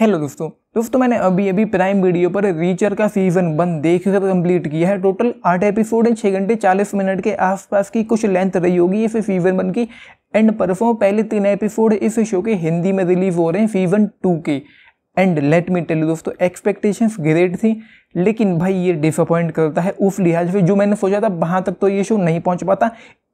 hello दोस्तों दोस्तों मैंने अभी अभी प्राइम वीडियो पर रीचर का सीजन वन देख कर कंप्लीट किया है टोटल आठ एपिसोड है छः घंटे चालीस मिनट के आसपास की कुछ लेंथ रही होगी इस सीजन वन की एंड परसों पहले तीन एपिसोड इस शो के हिंदी में रिलीज हो रहे हैं सीजन टू के एंड लेट मी टेल दोस्तों एक्सपेक्टेशंस ग्रेट थी लेकिन भाई ये डिसअपॉइंट करता है उस लिहाज से जो मैंने सोचा था वहाँ तक तो ये शो नहीं पहुँच पाता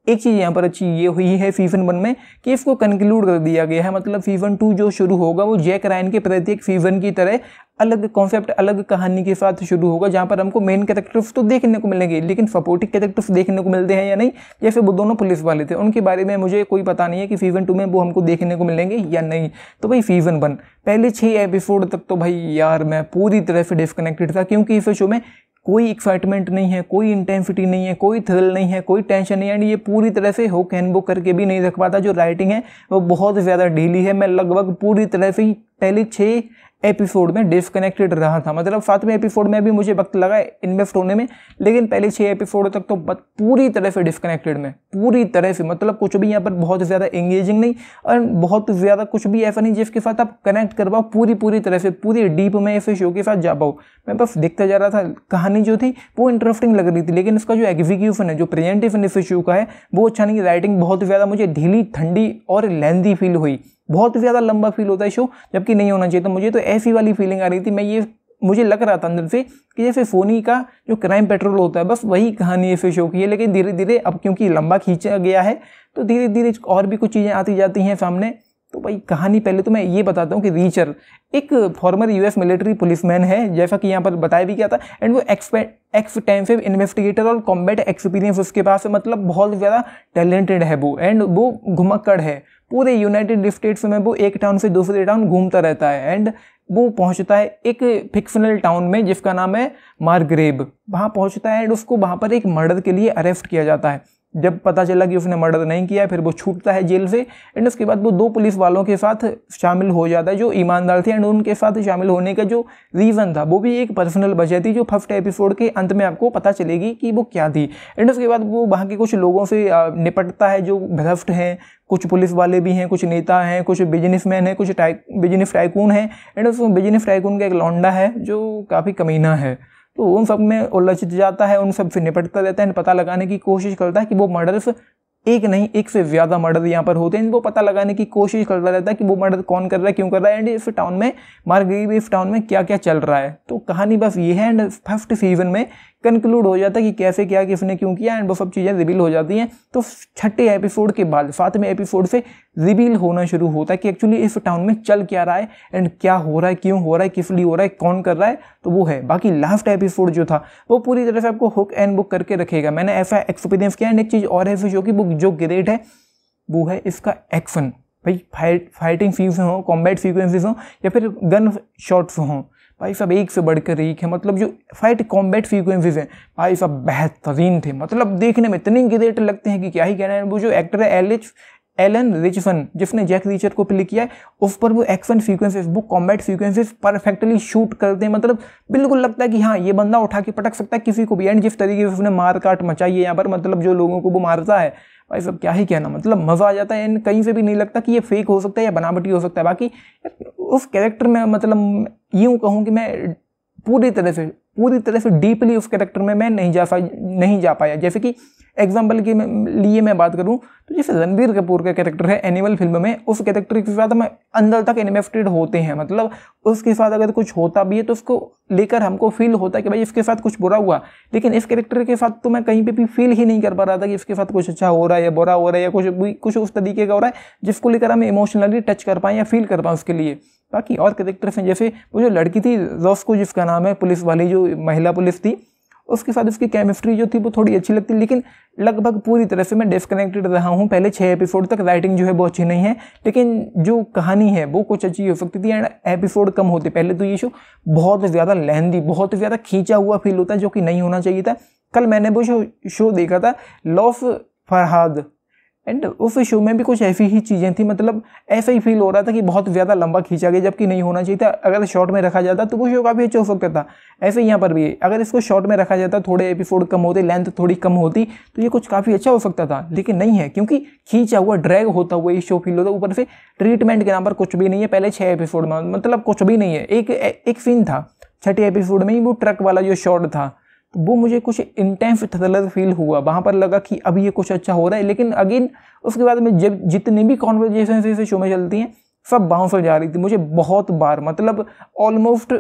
एक चीज़ यहाँ पर अच्छी ये हुई है फीफन वन में कि इसको कंक्लूड कर दिया गया है मतलब फीफन टू जो शुरू होगा वो जैक रायन के प्रत्येक फीवन की तरह अलग कॉन्सेप्ट अलग कहानी के साथ शुरू होगा जहाँ पर हमको मेन कैरेक्टर्स तो देखने को मिलेंगे लेकिन सपोर्टिव कैरेक्टर्स देखने को मिलते हैं या नहीं जैसे वो दोनों पुलिस वाले थे उनके बारे में मुझे कोई पता नहीं है कि सीज़न टू में वो हमको देखने को मिलेंगे या नहीं तो भाई सीज़न वन पहले छः एपिसोड तक तो भाई यार मैं पूरी तरह से डिस्कनेक्टेड था क्योंकि इस शो में कोई एक्साइटमेंट नहीं है कोई इंटेंसिटी नहीं है कोई थ्रिल नहीं है कोई टेंशन नहीं है एंड ये पूरी तरह से हो कैन बुक करके भी नहीं रख पाता जो राइटिंग है वो बहुत ज़्यादा ढीली है मैं लगभग पूरी तरह से ही पहले छः एपिसोड में डिस्कनेक्टेड रहा था मतलब सातवें एपिसोड में भी मुझे वक्त लगा इन्वेस्ट होने में लेकिन पहले छः एपिसोड तक तो पूरी तरह से डिस्कनेक्टेड में पूरी तरह से मतलब कुछ भी यहाँ पर बहुत ज़्यादा एंगेजिंग नहीं और बहुत ज़्यादा कुछ भी ऐसा नहीं जिसके साथ आप कनेक्ट कर पाओ पूरी पूरी तरह से पूरी डीप में ऐसे शो के साथ जा पाओ मैं बस देखता जा रहा था कहानी जो थी वो इंटरेस्टिंग लग रही थी लेकिन इसका जो एग्जीक्यूशन है जो प्रेजेंटेशन इस शो का है वो अच्छा नहीं राइटिंग बहुत ज़्यादा मुझे ढीली ठंडी और लेंदी फील हुई बहुत ही ज़्यादा लंबा फील होता है शो जबकि नहीं होना चाहिए तो मुझे तो ऐसी वाली फीलिंग आ रही थी मैं ये मुझे लग रहा था अंदर से कि जैसे सोनी का जो क्राइम पेट्रोल होता है बस वही कहानी इस शो की है लेकिन धीरे धीरे अब क्योंकि लंबा खींचा गया है तो धीरे धीरे और भी कुछ चीज़ें आती जाती हैं सामने तो भाई कहानी पहले तो मैं ये बताता हूँ कि रीचर एक फॉर्मर यूएस मिलिट्री पुलिसमैन है जैसा कि यहाँ पर बताया भी गया था एंड वो एक्सपेक्ट एक्स से इन्वेस्टिगेटर और कॉम्बैट एक्सपीरियंस उसके पास है मतलब बहुत ज़्यादा टैलेंटेड है वो एंड वो घुमक्कड़ है पूरे यूनाइटेड स्टेट्स में वो एक टाउन से दूसरे टाउन घूमता रहता है एंड वो पहुंचता है एक फिक्शनल टाउन में जिसका नाम है मार्ग्रेब वहाँ पहुंचता है एंड उसको वहाँ पर एक मर्डर के लिए अरेस्ट किया जाता है जब पता चला कि उसने मर्डर नहीं किया फिर वो छूटता है जेल से एंड उसके बाद वो दो पुलिस वालों के साथ शामिल हो जाता है जो ईमानदार थे एंड उनके साथ शामिल होने का जो रीज़न था वो भी एक पर्सनल वजह थी जो फर्स्ट एपिसोड के अंत में आपको पता चलेगी कि वो क्या थी एंड उसके बाद वो वहाँ के कुछ लोगों से निपटता है जो भ्रष्ट हैं कुछ पुलिस वाले भी हैं कुछ नेता हैं कुछ बिजनेसमैन हैं कुछ टाइक बिजनेस टाइकून हैं एंड उसमें बिजनेस टाइकून का एक लौंडा है जो काफ़ी कमीना है तो उन सब में उलझ जाता है उन सब से निपटता रहता है पता लगाने की कोशिश करता है कि वो मर्डर्स एक नहीं एक से ज़्यादा मर्डर यहाँ पर होते हैं इनको पता लगाने की कोशिश करता रहता है कि वो मर्डर कौन कर रहा है क्यों कर रहा है एंड इस टाउन में मार्गरीब इस टाउन में क्या क्या चल रहा है तो कहानी बस ये है एंड फर्स्ट सीजन में कंक्लूड हो जाता है कि कैसे क्या किसने क्यों किया एंड वो सब चीज़ें रिवील हो जाती हैं तो छठे एपिसोड के बाद सातवें एपिसोड से रिवील होना शुरू होता है कि एक्चुअली इस टाउन में चल क्या रहा है एंड क्या हो रहा है क्यों हो रहा है किस लिए हो रहा है कौन कर रहा है तो वो है बाकी लास्ट एपिसोड जो था वो पूरी तरह से आपको हुक एंड बुक करके रखेगा मैंने ऐसा एक्सपीरियंस किया एंड एक चीज़ और है जो कि बुक जो ग्रेट है वो है इसका एक्शन भाई फाइट फाइटिंग सीन्स हों कॉम्बैट सीक्वेंसेस हों या फिर गन शॉट्स हों भाई साहब एक से बढ़कर एक है मतलब जो फाइट कॉम्बैट फ्रीक्वेंसीज हैं भाई साहब बेहतरीन थे मतलब देखने में इतने ग्रेट लगते हैं कि क्या ही कहना है वो जो एक्टर है एल एच एलन रिचफन जिसने जैक रीचर को प्ले किया है उस पर वो एक्शन सीक्वेंसेस वो कॉम्बैट सीक्वेंसेस परफेक्टली शूट करते हैं मतलब बिल्कुल लगता है कि हाँ ये बंदा उठा के पटक सकता है किसी को भी एंड जिस तरीके से उसने मार काट मचाई है यहाँ पर मतलब जो लोगों को वो मारता है भाई सब क्या ही कहना मतलब मज़ा आ जाता है एंड कहीं से भी नहीं लगता कि ये फेक हो सकता है या बनावटी हो सकता है बाकी उस कैरेक्टर में मतलब यूँ कहूँ कि मैं पूरी तरह से पूरी तरह से डीपली उस करेक्टर में मैं नहीं जा नहीं जा पाया जैसे कि एग्जाम्पल के लिए मैं बात करूँ तो जैसे रणबीर कपूर का कैरेक्टर है एनिमल फिल्म में उस कैरेक्टर के साथ हम अंदर तक इन्वेस्टेड होते हैं मतलब उसके साथ अगर कुछ होता भी है तो उसको लेकर हमको फील होता है कि भाई इसके साथ कुछ बुरा हुआ लेकिन इस कैरेक्टर के साथ तो मैं कहीं पर भी फील ही नहीं कर पा रहा था कि इसके साथ कुछ अच्छा हो रहा है या बुरा हो रहा है या कुछ भी कुछ उस तरीके का हो रहा है जिसको लेकर हम इमोशनली टच कर पाएँ या फील कर पाएँ उसके लिए बाकी और करेक्टर्स हैं जैसे वो जो लड़की थी रॉस्को जिसका नाम है पुलिस वाली जो महिला पुलिस थी उसके साथ उसकी केमिस्ट्री जो थी वो थोड़ी अच्छी लगती लेकिन लगभग पूरी तरह से मैं डिस्कनेक्टेड रहा हूँ पहले छः एपिसोड तक राइटिंग जो है बहुत अच्छी नहीं है लेकिन जो कहानी है वो कुछ अच्छी हो सकती थी एंड एपिसोड कम होते पहले तो ये शो बहुत ज़्यादा लेंदी बहुत ज़्यादा खींचा हुआ फील होता है जो कि नहीं होना चाहिए था कल मैंने वो शो शो देखा था लॉफ फरहाद एंड उस शो में भी कुछ ऐसी ही चीज़ें थी मतलब ऐसा ही फील हो रहा था कि बहुत ज़्यादा लंबा खींचा गया जबकि नहीं होना चाहिए था अगर शॉर्ट में रखा जाता तो वो शो काफ़ी अच्छा हो सकता था ऐसे यहाँ पर भी है अगर इसको शॉर्ट में रखा जाता थोड़े एपिसोड कम होते लेंथ थोड़ी कम होती तो ये कुछ काफ़ी अच्छा हो सकता था लेकिन नहीं है क्योंकि खींचा हुआ ड्रैग होता हुआ ये शो फील होता ऊपर से ट्रीटमेंट के नाम पर कुछ भी नहीं है पहले छः एपिसोड में मतलब कुछ भी नहीं है एक एक सीन था छठे एपिसोड में ही वो ट्रक वाला जो शॉर्ट था वो मुझे कुछ इंटेंस थ्रिलर फील हुआ वहाँ पर लगा कि अभी ये कुछ अच्छा हो रहा है लेकिन अगेन उसके बाद में जब जितनी भी कॉन्वर्जेशन इस शो में चलती हैं सब बाउंस हो जा रही थी मुझे बहुत बार मतलब almost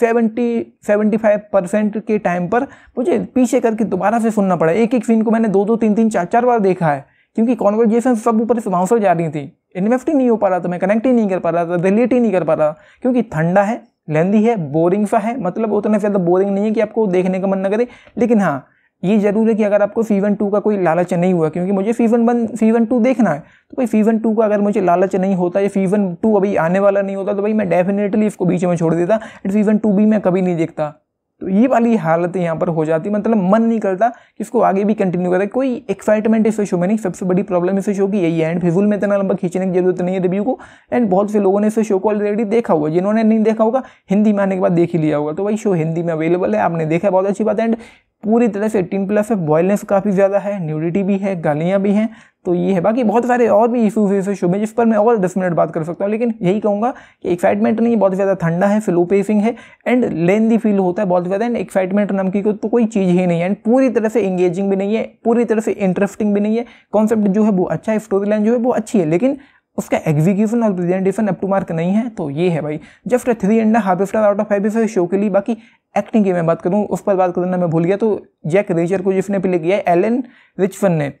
seventy seventy five percent के टाइम पर मुझे पीछे करके दोबारा से सुनना पड़ा एक एक सीन को मैंने दो दो तीन तीन चार चार बार देखा है क्योंकि कॉन्वर्जेशन सब ऊपर से बाउंस हो जा रही थी इन्वेस्ट ही नहीं हो पा रहा था मैं कनेक्ट ही नहीं कर पा रहा था रिलेट ही नहीं कर पा रहा क्योंकि ठंडा है लेंदी है बोरिंग सा है मतलब उतना ज़्यादा बोरिंग नहीं है कि आपको देखने का मन न करे लेकिन हाँ ये जरूर है कि अगर आपको सीज़न टू का कोई लालच नहीं हुआ क्योंकि मुझे सीज़न वन सीज़न टू देखना है तो भाई सीज़न टू का अगर मुझे लालच नहीं होता या सीज़न टू अभी आने वाला नहीं होता तो भाई मैं डेफिनेटली इसको बीच में छोड़ देता एंड सीज़न टू भी मैं कभी नहीं देखता तो ये वाली हालत यहाँ पर हो जाती है मतलब मन नहीं करता कि इसको आगे भी कंटिन्यू करें कोई एक्साइटमेंट इस शो में नहीं सबसे बड़ी प्रॉब्लम इस शो की यही है एंड फिजुल में इतना लंबा खींचने की जरूरत नहीं है रिव्यू को एंड बहुत से लोगों ने इस शो को ऑलरेडी देखा होगा जिन्होंने नहीं देखा होगा हिंदी में आने के बाद देख ही लिया होगा तो वही शो हिंदी में अवेलेबल है आपने देखा बहुत अच्छी बात है एंड पूरी तरह से एटीन प्लस है बॉयलेंस काफ़ी ज़्यादा है न्यूडिटी भी है गालियाँ भी हैं तो ये है बाकी बहुत सारे और भी इशूज़ इस शो में जिस पर मैं और दस मिनट बात कर सकता हूँ लेकिन यही कहूँगा कि एक्साइटमेंट नहीं बहुत ज़्यादा ठंडा है स्लो पेसिंग है एंड लेंदी फील होता है बहुत ज़्यादा एंड एक्साइटमेंट नाम की को तो कोई चीज़ ही नहीं है एंड पूरी तरह से इंगेजिंग भी नहीं है पूरी तरह से इंटरेस्टिंग भी नहीं है कॉन्सेप्ट जो है वो अच्छा है स्टोरी लाइन जो है वो अच्छी है लेकिन उसका एग्जीक्यूशन और प्रेजेंटेशन अप टू मार्क नहीं है तो ये है भाई just three and half star out of five इस शो के लिए बाकी एक्टिंग की मैं बात करूँ उस पर बात करना मैं भूल गया तो जैक रेचर को जिसने प्ले किया है एलन रिचफन ने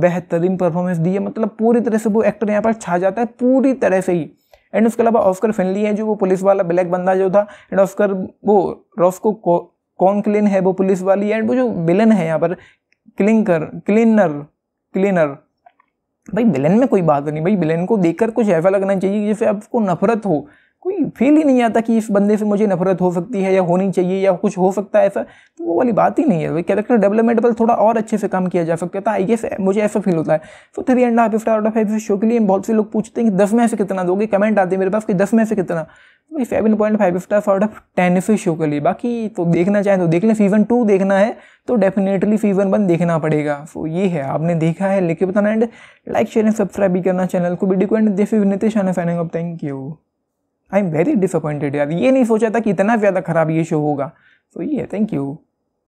बेहतरीन परफॉर्मेंस दी है मतलब पूरी तरह से वो एक्टर यहाँ पर छा जाता है पूरी तरह से ही एंड उसके अलावा ऑस्कर फिनली है जो वो पुलिस वाला ब्लैक बंदा जो था एंड ऑस्कर वो रॉस्को कौन क्लिन है वो पुलिस वाली एंड वो जो विलन है यहाँ पर क्लिंकर क्लीनर क्लीनर भाई विलन में कोई बात नहीं भाई विलन को देखकर कुछ ऐसा लगना चाहिए जिससे आपको नफरत हो कोई फील ही नहीं आता कि इस बंदे से मुझे नफरत हो सकती है या होनी चाहिए या कुछ हो सकता है ऐसा तो वो वाली बात ही नहीं है कैरेक्टर डेवलपमेंट पर थोड़ा और अच्छे से काम किया जा सकता है आई तो गेस मुझे ऐसा फील होता है तो three and half star out of five show के लिए बहुत से लोग पूछते हैं कि दस में से कितना दोगे कमेंट आते हैं मेरे पास कि दस में से कितना तो भाई seven point five star out of ten से शो के लिए बाकी तो देखना चाहें तो देख लें सीज़न टू देखना है तो डेफिनेटली सीज़न वन देखना पड़ेगा सो ये है आपने देखा है लेके बताना and like share and subscribe भी करना चैनल को वीडियो को एंड दिस इज नितेश आना signing off thank you I am very disappointed यार ये नहीं सोचा था कि इतना ज़्यादा ख़राब ये शो होगा सो ये थैंक यू